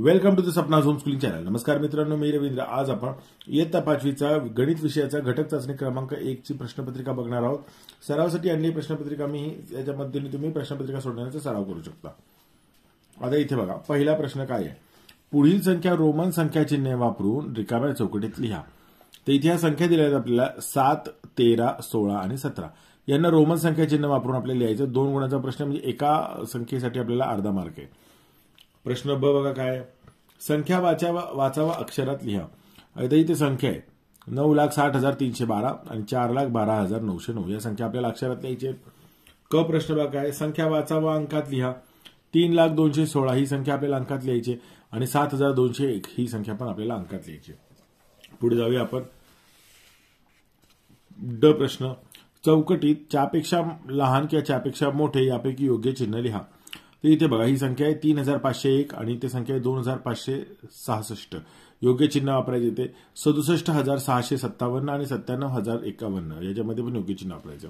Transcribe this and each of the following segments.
welcome to the Sapna home schooling channel नमस्कार मित्रांनो मी रवींद्र आज आपण इयत्ता पाचवीचा गणित विषयाचा घटक चाचणी क्रमांक एकची प्रश्नपत्रिका बघणार आहोत सरावासाठी आणली प्रश्नपत्रिका मी याच्या तुम्ही प्रश्नपत्रिका सोडवण्याचा सराव करू शकता आता इथे बघा पहिला प्रश्न काय आहे पुढील संख्या रोमन संख्या चिन्ह वापरून रिकाम्या चौकटीत लिहा तर इथे ह्या संख्या दिल्या आहेत आपल्याला सात तेरा सोळा आणि सतरा यांना रोमन संख्या चिन्ह वापरून आपल्याला लिहायचं दोन गुणाचा प्रश्न म्हणजे एका संख्येसाठी आपल्याला अर्धा मार्क आहे प्रश्न ब बघा काय संख्या वाचावा वाचावा अक्षरात लिहा आता इथे संख्या आहे नऊ लाख साठ हजार तीनशे बारा आणि चार लाख बारा हजार नऊशे नऊ या संख्या आपल्याला अक्षरात लिहायची क प्रश्न बघा काय संख्या वाचावा अंकात लिहा तीन लाख दोनशे सोळा ही संख्या आपल्याला अंकात लिहायची आणि सात हजार दोनशे एक ही संख्या पण आपल्याला अंकात लिहायची पुढे जाऊया आपण ड प्रश्न चौकटीत चापेक्षा लहान किंवा चापेक्षा मोठे यापैकी योग्य चिन्ह लिहा तर इथे बघा ही संख्या आहे तीन हजार पाचशे एक आणि इथे संख्या आहे दोन हजार पाचशे सहासष्ट योग्य चिन्ह वापरायचे ते सदुसष्ट हजार सहाशे सत्तावन्न आणि सत्त्याण्णव हजार एकावन्न याच्यामध्ये पण योग्य चिन्ह वापरायचं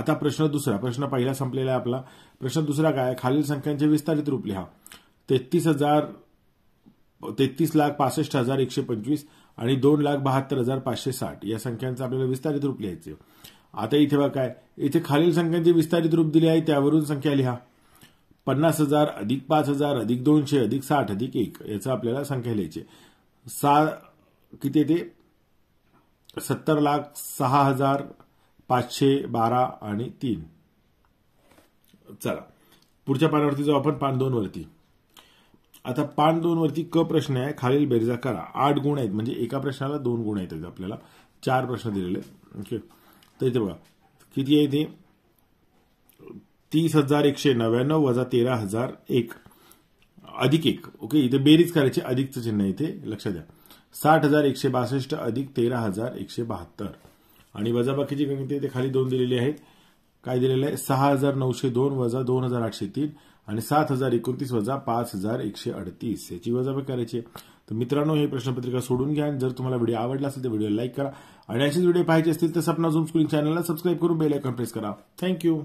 आता प्रश्न दुसरा प्रश्न पहिला संपलेला आहे आपला प्रश्न दुसरा काय खालील संख्यांचे विस्तारित रूप लिहा तेहतीस हजार तेहतीस लाख पासष्ट हजार एकशे पंचवीस आणि दोन लाख बहात्तर हजार पाचशे साठ या संख्यांचं आपल्याला विस्तारित रूप लिहायचं आता इथे बघा काय इथे खालील संख्यांचे विस्तारित रूप दिले आहे त्यावरून संख्या लिहा पन्नास हजार अधिक पाच हजार अधिक दोनशे अधिक साठ अधिक एक याचं आपल्याला संख्या लिहायची सा किती येते सत्तर लाख सहा हजार पाचशे बारा आणि तीन चला पुढच्या पानावरती जाऊ आपण पान दोन वरती आता पान दोन वरती क प्रश्न आहे खालील बेरजा करा आठ गुण आहेत म्हणजे एका प्रश्नाला दोन गुण आहेत आपल्याला चार प्रश्न दिलेले ओके तर इथे बघा किती आहे ते तीस हजार एकशे नव्याण्णव वजा तेरा हजार एक अधिक एक ओके इथे बेरीज करायची अधिकचं चिन्ह इथे लक्ष द्या साठ हजार एकशे बासष्ट अधिक तेरा हजार एकशे बहात्तर आणि वजाबाकीची गणिती इथे खाली दोन दिलेली आहेत काय दिलेलं आहे सहा हजार नऊशे दोन वजा दोन हजार आठशे तीन आणि सात हजार एकोणतीस वजा पाच हजार एकशे अडतीस याची वजाबाकी करायची आहे तर मित्रांनो हे प्रश्नपत्रिका सोडून घ्या जर तुम्हाला व्हिडिओ आवडला असेल तर व्हिडिओ लाईक करा आणि असेच व्हिडिओ पाहिजे असतील तर सपना झूम स्क्रीन चॅनलला सबस्क्राईब करून बेल आयकॉन प्रेस करा थँक्यू